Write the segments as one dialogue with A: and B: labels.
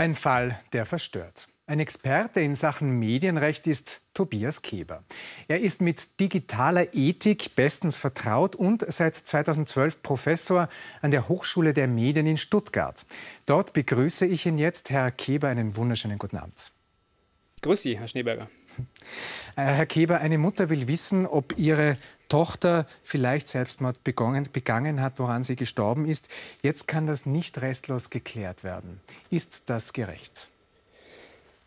A: Ein Fall, der verstört. Ein Experte in Sachen Medienrecht ist Tobias Keber. Er ist mit digitaler Ethik bestens vertraut und seit 2012 Professor an der Hochschule der Medien in Stuttgart. Dort begrüße ich ihn jetzt. Herr Keber, einen wunderschönen guten Abend.
B: Grüß Sie, Herr Schneeberger.
A: Äh, Herr Keber, eine Mutter will wissen, ob ihre Tochter vielleicht Selbstmord begangen, begangen hat, woran sie gestorben ist. Jetzt kann das nicht restlos geklärt werden. Ist das gerecht?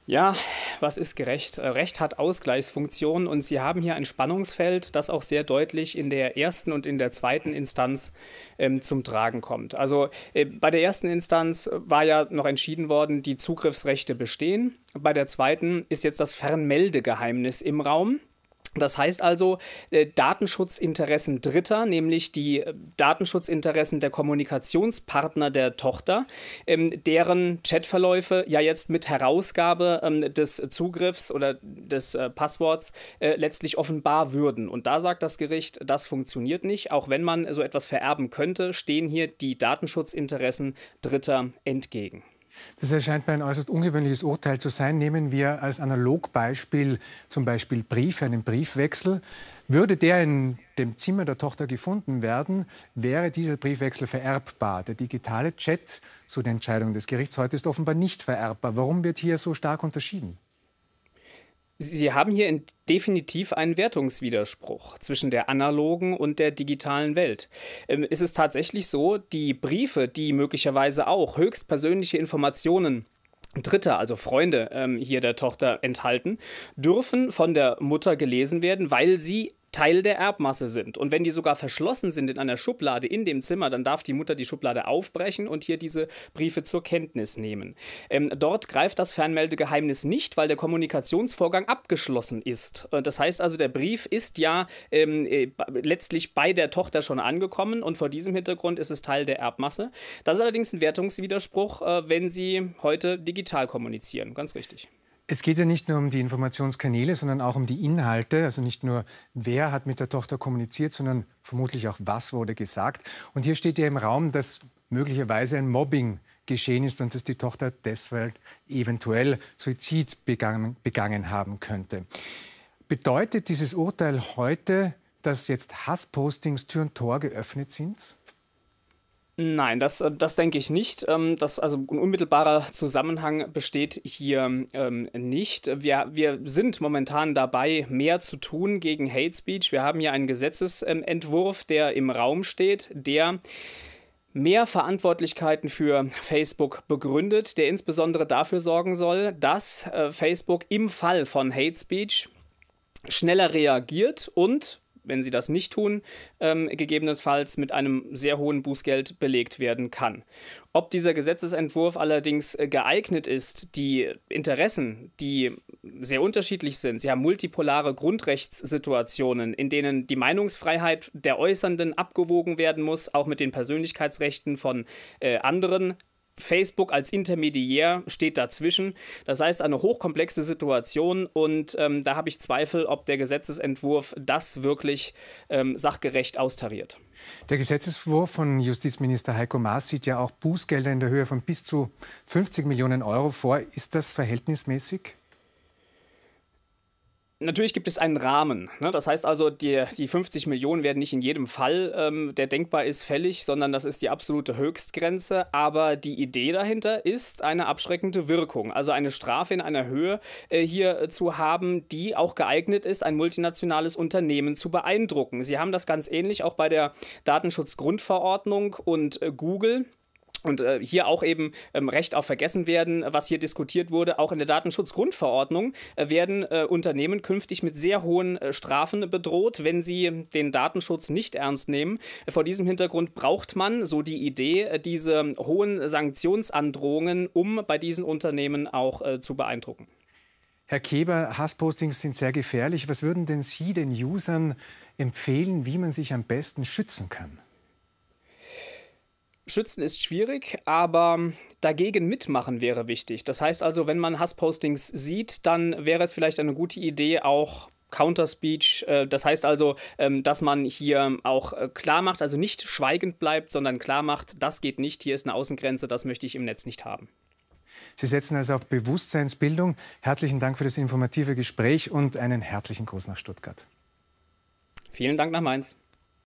B: Ja, was ist gerecht? Äh, Recht hat Ausgleichsfunktionen und Sie haben hier ein Spannungsfeld, das auch sehr deutlich in der ersten und in der zweiten Instanz ähm, zum Tragen kommt. Also äh, bei der ersten Instanz äh, war ja noch entschieden worden, die Zugriffsrechte bestehen. Bei der zweiten ist jetzt das Fernmeldegeheimnis im Raum. Das heißt also, äh, Datenschutzinteressen Dritter, nämlich die äh, Datenschutzinteressen der Kommunikationspartner der Tochter, ähm, deren Chatverläufe ja jetzt mit Herausgabe ähm, des Zugriffs oder des äh, Passworts letztlich offenbar würden. Und da sagt das Gericht, das funktioniert nicht. Auch wenn man so etwas vererben könnte, stehen hier die Datenschutzinteressen Dritter entgegen.
A: Das erscheint mir ein äußerst ungewöhnliches Urteil zu sein. Nehmen wir als Analogbeispiel zum Beispiel Briefe, einen Briefwechsel. Würde der in dem Zimmer der Tochter gefunden werden, wäre dieser Briefwechsel vererbbar. Der digitale Chat, so die Entscheidung des Gerichts heute, ist offenbar nicht vererbbar. Warum wird hier so stark unterschieden?
B: Sie haben hier definitiv einen Wertungswiderspruch zwischen der analogen und der digitalen Welt. Ähm, ist es tatsächlich so, die Briefe, die möglicherweise auch höchstpersönliche Informationen Dritter, also Freunde ähm, hier der Tochter enthalten, dürfen von der Mutter gelesen werden, weil sie Teil der Erbmasse sind. Und wenn die sogar verschlossen sind in einer Schublade in dem Zimmer, dann darf die Mutter die Schublade aufbrechen und hier diese Briefe zur Kenntnis nehmen. Ähm, dort greift das Fernmeldegeheimnis nicht, weil der Kommunikationsvorgang abgeschlossen ist. Äh, das heißt also, der Brief ist ja ähm, äh, letztlich bei der Tochter schon angekommen und vor diesem Hintergrund ist es Teil der Erbmasse. Das ist allerdings ein Wertungswiderspruch, äh, wenn sie heute digital kommunizieren. Ganz richtig.
A: Es geht ja nicht nur um die Informationskanäle, sondern auch um die Inhalte. Also nicht nur, wer hat mit der Tochter kommuniziert, sondern vermutlich auch, was wurde gesagt. Und hier steht ja im Raum, dass möglicherweise ein Mobbing geschehen ist und dass die Tochter deshalb eventuell Suizid begangen, begangen haben könnte. Bedeutet dieses Urteil heute, dass jetzt Hasspostings Tür und Tor geöffnet sind?
B: Nein, das, äh, das denke ich nicht. Ähm, das, also ein unmittelbarer Zusammenhang besteht hier ähm, nicht. Wir, wir sind momentan dabei, mehr zu tun gegen Hate Speech. Wir haben hier einen Gesetzesentwurf, der im Raum steht, der mehr Verantwortlichkeiten für Facebook begründet, der insbesondere dafür sorgen soll, dass äh, Facebook im Fall von Hate Speech schneller reagiert und wenn sie das nicht tun, ähm, gegebenenfalls mit einem sehr hohen Bußgeld belegt werden kann. Ob dieser Gesetzesentwurf allerdings äh, geeignet ist, die Interessen, die sehr unterschiedlich sind, sie haben multipolare Grundrechtssituationen, in denen die Meinungsfreiheit der Äußernden abgewogen werden muss, auch mit den Persönlichkeitsrechten von äh, anderen Facebook als Intermediär steht dazwischen. Das heißt, eine hochkomplexe Situation und ähm, da habe ich Zweifel, ob der Gesetzesentwurf das wirklich ähm, sachgerecht austariert. Der
A: Gesetzesentwurf von Justizminister Heiko Maas sieht ja auch Bußgelder in der Höhe von bis zu 50 Millionen Euro vor. Ist das verhältnismäßig?
B: natürlich gibt es einen Rahmen. Ne? Das heißt also, die, die 50 Millionen werden nicht in jedem Fall, ähm, der denkbar ist, fällig, sondern das ist die absolute Höchstgrenze. Aber die Idee dahinter ist eine abschreckende Wirkung, also eine Strafe in einer Höhe äh, hier äh, zu haben, die auch geeignet ist, ein multinationales Unternehmen zu beeindrucken. Sie haben das ganz ähnlich auch bei der Datenschutzgrundverordnung und äh, Google und äh, hier auch eben ähm, Recht auf vergessen werden, was hier diskutiert wurde. Auch in der Datenschutzgrundverordnung äh, werden äh, Unternehmen künftig mit sehr hohen äh, Strafen bedroht, wenn sie den Datenschutz nicht ernst nehmen. vor diesem Hintergrund braucht man, so die Idee, äh, diese hohen Sanktionsandrohungen, um bei diesen Unternehmen auch äh, zu beeindrucken.
A: Herr Keber, Hasspostings sind sehr gefährlich. Was würden denn Sie den Usern empfehlen, wie man sich am besten schützen kann?
B: Schützen ist schwierig, aber dagegen mitmachen wäre wichtig. Das heißt also, wenn man Hasspostings sieht, dann wäre es vielleicht eine gute Idee, auch Counterspeech. Äh, das heißt also, ähm, dass man hier auch äh, klar macht, also nicht schweigend bleibt, sondern klar macht, das geht nicht, hier ist eine Außengrenze, das möchte ich im Netz nicht haben.
A: Sie setzen also auf Bewusstseinsbildung. Herzlichen Dank für das informative Gespräch und einen herzlichen Gruß nach Stuttgart.
B: Vielen Dank nach Mainz.